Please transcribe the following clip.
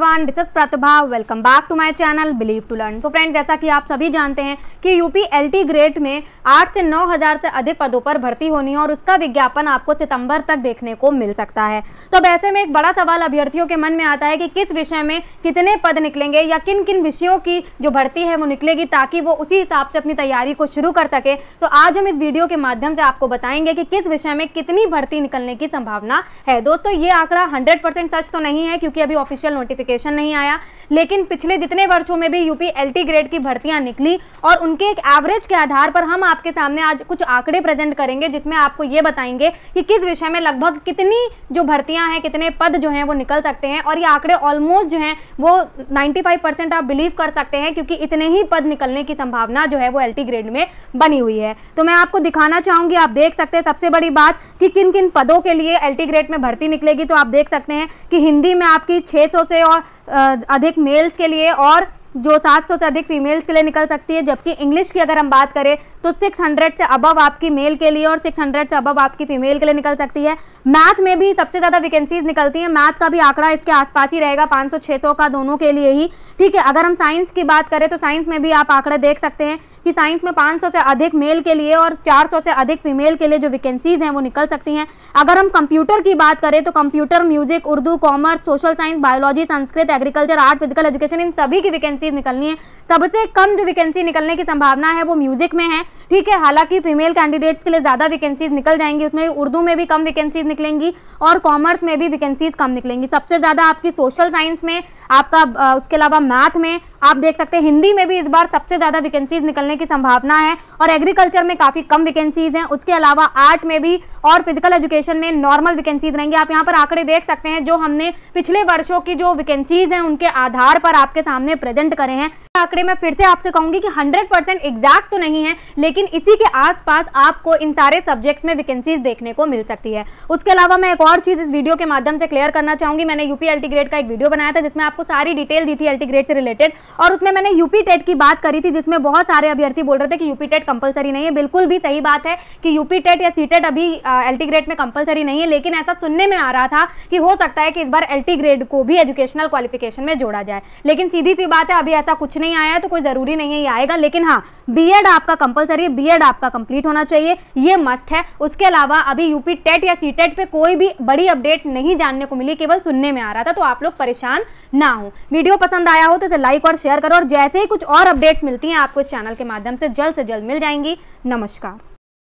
everyone this is Pratibha welcome back to my channel believe to learn so friends जैसा कि आप सभी जानते हैं कि यूपी एलटी ग्रेड में 8 से 9000 से अधिक पदों पर भर्ती होनी है और उसका विज्ञापन आपको सितंबर तक देखने को मिल सकता है तो अब ऐसे में एक बड़ा सवाल अभ्यर्थियों के मन में आता है कि किस विषय में कितने पद निकलेंगे या किन किन विषयों की जो भर्ती है वो निकलेगी ताकि वो उसी हिसाब से अपनी तैयारी को शुरू कर सके तो आज हम इस वीडियो के माध्यम से आपको बताएंगे कि किस विषय में कितनी भर्ती निकलने की संभावना है दोस्तों ये आंकड़ा हंड्रेड सच तो नहीं है क्योंकि अभी ऑफिशियल नोटिफिकेशन नोटिफिकेशन नहीं आया लेकिन पिछले जितने वर्षों में भी यूपी एल ग्रेड की भर्तियां निकली और उनके एक एवरेज के आधार पर हम आपके सामने आज कुछ आंकड़े प्रेजेंट करेंगे जिसमें आपको ये बताएंगे कि किस विषय में लगभग कितनी जो भर्तियां हैं कितने पद जो हैं वो निकल सकते हैं और ये आंकड़े ऑलमोस्ट जो हैं वो 95% आप बिलीव कर सकते हैं क्योंकि इतने ही पद निकलने की संभावना जो है वो एल ग्रेड में बनी हुई है तो मैं आपको दिखाना चाहूँगी आप देख सकते हैं सबसे बड़ी बात कि किन किन पदों के लिए एल ग्रेड में भर्ती निकलेगी तो आप देख सकते हैं कि हिंदी में आपकी छः से और अधिक मेल्स के लिए और जो 700 से अधिक फीमेल्स के लिए निकल सकती है जबकि इंग्लिश की अगर हम बात करें तो 600 से अबव आपकी मेल के लिए और 600 से अबव आपकी फीमेल के लिए निकल सकती है मैथ में भी सबसे ज़्यादा वैकेंसीज निकलती हैं मैथ का भी आंकड़ा इसके आसपास ही रहेगा 500-600 का दोनों के लिए ही ठीक है अगर हम साइंस की बात करें तो साइंस में भी आप आंकड़े देख सकते हैं कि साइंस में 500 से अधिक मेल के लिए और 400 से अधिक फीमेल के लिए जो वैकेंसीज हैं वो निकल सकती हैं अगर हम कंप्यूटर की बात करें तो computer music Urdu commerce social science biology Sanskrit agriculture art physical education इन सभी की वैकेंसीज निकलनी है सबसे कम जो वैकेंसी निकलने की संभावना है वो म्यूजिक में है ठीक है हालांकि फीमेल कैंडिडेट्स के लिए ज़्यादा वैकेंसीज निकल जाएंगी उसमें उर्दू में भी कम वैकेंसीज निकलेंगी और कॉमर्स में भी वैकेंसीज कम निकलेंगी सबसे ज़्यादा आपकी सोशल साइंस में आपका उसके अलावा मैथ में आप देख सकते हैं हिंदी में भी इस बार सबसे ज़्यादा वैकेंसीज निकलने निकलने की संभावना है और एग्रीकल्चर में काफ़ी कम वैकेंसीज हैं उसके अलावा आर्ट में भी और फिजिकल एजुकेशन में नॉर्मल वैकेंसीज रहेंगे आप यहाँ पर आंकड़े देख सकते हैं जो हमने पिछले वर्षों की जो वैकेंसीज हैं उनके आधार पर आपके सामने प्रेजेंट करे हैं आंकड़े में फिर से आपसे कहूंगी कि 100 परसेंट एग्जैक्ट तो नहीं है लेकिन इसी के आसपास आपको इन सारे सब्जेक्ट्स में वैकेंसीज देखने को मिल सकती है उसके अलावा मैं एक और चीज़ इस वीडियो के माध्यम से क्लियर करना चाहूंगी मैंने यूपी एल ग्रेड का एक वीडियो बनाया था जिसमें आपको सारी डिटेल दी थी एल ग्रेड से रिलेटेड और उसमें मैंने यूपी टेट e की बात करी थी जिसमें बहुत सारे अभ्यर्थी बोल रहे थे कि यूपी टेट कंपलसरी नहीं है बिल्कुल भी सही बात है कि यूपी टेट या सी टेट अभी एल टी ग्रेड में कंपलसरी नहीं है लेकिन ऐसा सुनने में आ रहा था कि हो सकता है कि इस बार एल टी ग्रेड को भी एजुकेशनल क्वालिफिकेशन में जोड़ा जाए लेकिन सीधी सी बात है अभी ऐसा कुछ नहीं आया है तो कोई ज़रूरी नहीं है ये आएगा लेकिन हाँ बी आपका कंपलसरी है बी आपका कंप्लीट होना चाहिए ये मस्ट है उसके अलावा अभी यूपी टेट या सी टेट पर कोई भी बड़ी अपडेट नहीं जानने को मिली केवल सुनने में आ रहा था तो आप लोग परेशान ना हो वीडियो पसंद आया हो तो इसे लाइक और शेयर करो और जैसे ही कुछ और अपडेट मिलती हैं आपको चैनल के माध्यम से जल्द से जल्द मिल जाएंगी नमस्कार